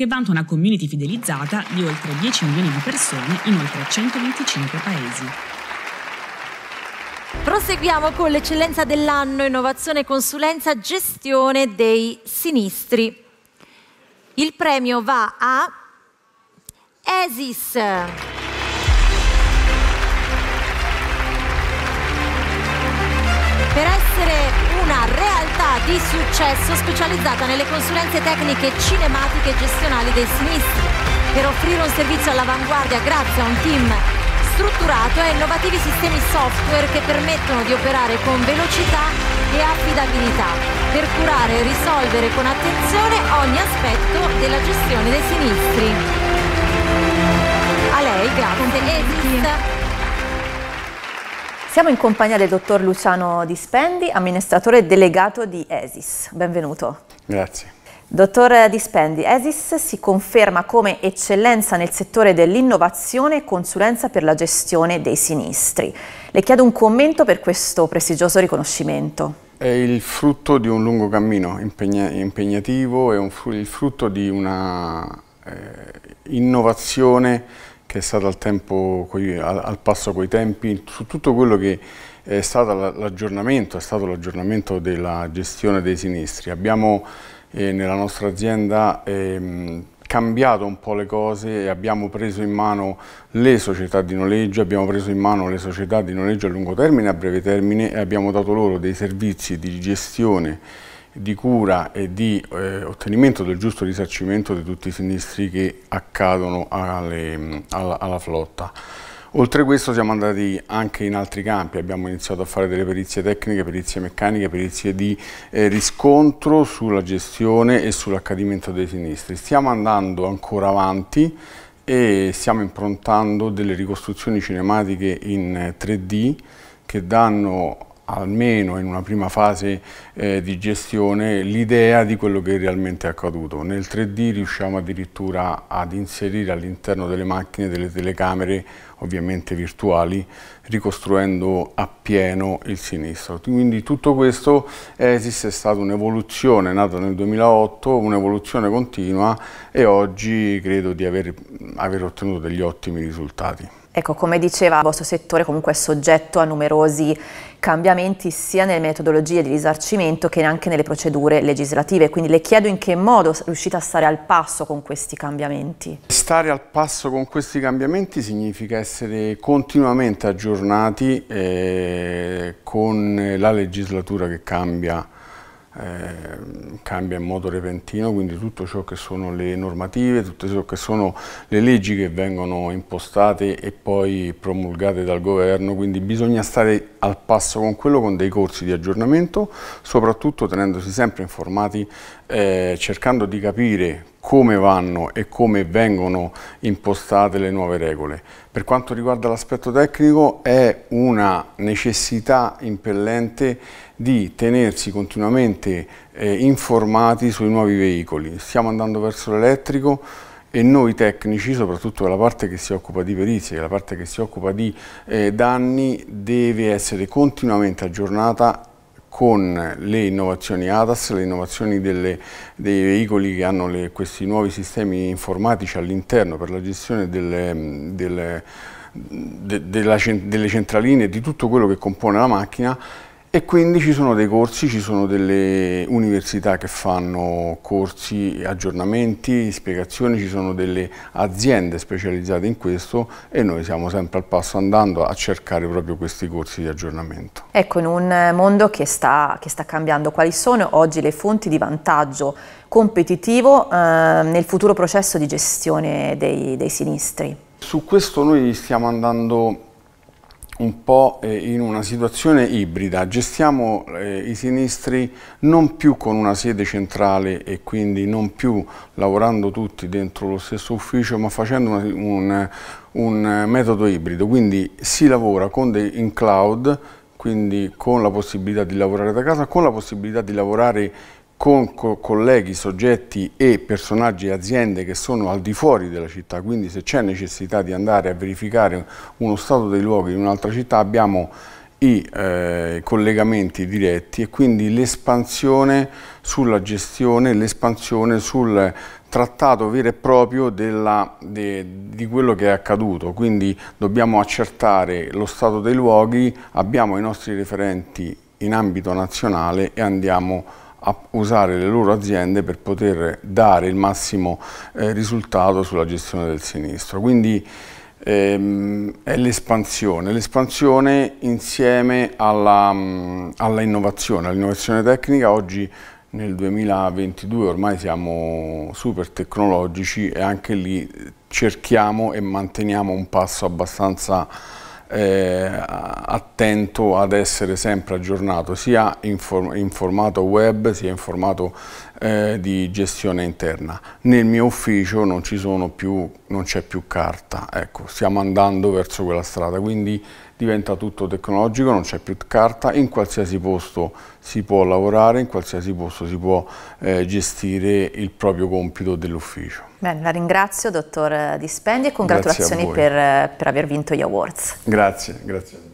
che vanta una community fidelizzata di oltre 10 milioni di persone in oltre 125 paesi. Proseguiamo con l'eccellenza dell'anno, innovazione, consulenza, gestione dei sinistri. Il premio va a Esis. Per essere una realtà di successo specializzata nelle consulenze tecniche cinematiche e gestionali dei sinistri per offrire un servizio all'avanguardia grazie a un team strutturato e innovativi sistemi software che permettono di operare con velocità e affidabilità per curare e risolvere con attenzione ogni aspetto della gestione dei sinistri. A lei grazie. Edith. Siamo in compagnia del dottor Luciano Dispendi, amministratore delegato di ESIS. Benvenuto. Grazie. Dottor Dispendi, ESIS si conferma come eccellenza nel settore dell'innovazione e consulenza per la gestione dei sinistri. Le chiedo un commento per questo prestigioso riconoscimento. È il frutto di un lungo cammino impegnativo, è un, il frutto di una eh, innovazione che è stata al, tempo, al passo coi tempi, su tutto quello che è stato l'aggiornamento, è stato l'aggiornamento della gestione dei sinistri. Abbiamo eh, nella nostra azienda ehm, cambiato un po' le cose e abbiamo preso in mano le società di noleggio, abbiamo preso in mano le società di noleggio a lungo termine e a breve termine e abbiamo dato loro dei servizi di gestione di cura e di eh, ottenimento del giusto risarcimento di tutti i sinistri che accadono alle, alla, alla, flotta. Oltre a questo siamo andati anche in altri campi, abbiamo iniziato a fare delle perizie tecniche, perizie meccaniche, perizie di eh, riscontro sulla gestione e sull'accadimento dei sinistri. Stiamo andando ancora avanti e stiamo improntando delle ricostruzioni cinematiche in 3D eh, che danno almeno in una prima fase eh, di gestione l'idea di quello che realmente è accaduto. Nel 3D riusciamo addirittura ad inserire all'interno delle macchine delle telecamere, ovviamente virtuali, ricostruendo appieno il sinistro. Quindi tutto questo esiste stata un'evoluzione nata nel 2008, un'evoluzione continua e oggi credo di aver, aver ottenuto degli ottimi risultati. Ecco, come diceva, il vostro settore comunque è soggetto a numerosi cambiamenti sia nelle metodologie di risarcimento che anche nelle procedure legislative. Quindi le chiedo in che modo riuscite a stare al passo con questi cambiamenti. Stare al passo con questi cambiamenti significa essere continuamente aggiornati eh, con la legislatura che cambia Ehm, cambia in modo repentino, quindi tutto ciò che sono le normative, tutto ciò che sono le leggi che vengono impostate e poi promulgate dal governo, quindi bisogna stare al passo con quello con dei corsi di aggiornamento, soprattutto tenendosi sempre informati, eh, cercando di capire come vanno e come vengono impostate le nuove regole. Per quanto riguarda l'aspetto tecnico è una necessità impellente di tenersi continuamente eh, informati sui nuovi veicoli. Stiamo andando verso l'elettrico e noi tecnici, soprattutto la parte che si occupa di perizie, la parte che si occupa di eh, danni, deve essere continuamente aggiornata con le innovazioni ADAS, le innovazioni delle, dei veicoli che hanno le, questi nuovi sistemi informatici all'interno per la gestione delle, mm, delle, de, de delle centraline e di tutto quello che compone la macchina e quindi ci sono dei corsi, ci sono delle università che fanno corsi, aggiornamenti, spiegazioni, ci sono delle aziende specializzate in questo e noi siamo sempre al passo andando a cercare proprio questi corsi di aggiornamento. Ecco, in un mondo che sta, che sta cambiando, quali sono oggi le fonti di vantaggio competitivo eh, nel futuro processo di gestione dei, dei sinistri? Su questo noi stiamo andando un po' eh, in una situazione ibrida, gestiamo eh, i sinistri non più con una sede centrale e quindi non più lavorando tutti dentro lo stesso ufficio ma facendo un, un, un metodo ibrido, quindi si lavora dei, in cloud quindi con la possibilità di lavorare da casa, con la possibilità di lavorare con colleghi, soggetti e personaggi e aziende che sono al di fuori della città, quindi se c'è necessità di andare a verificare uno stato dei luoghi in un'altra città abbiamo i eh, collegamenti diretti e quindi l'espansione sulla gestione, l'espansione sul trattato vero e proprio della, de, di quello che è accaduto, quindi dobbiamo accertare lo stato dei luoghi, abbiamo i nostri referenti in ambito nazionale e andiamo a a usare le loro aziende per poter dare il massimo eh, risultato sulla gestione del sinistro. Quindi ehm, è l'espansione, l'espansione insieme alla, mm, all'innovazione, all'innovazione tecnica oggi nel 2022 ormai siamo super tecnologici e anche lì cerchiamo e manteniamo un passo abbastanza eh, attento ad essere sempre aggiornato sia in, for in formato web sia in formato eh, di gestione interna. Nel mio ufficio non c'è più, più carta, ecco, stiamo andando verso quella strada, quindi diventa tutto tecnologico, non c'è più carta, in qualsiasi posto si può lavorare, in qualsiasi posto si può eh, gestire il proprio compito dell'ufficio. Bene, la ringrazio dottor Dispendi e congratulazioni per, eh, per aver vinto gli awards. Grazie, grazie.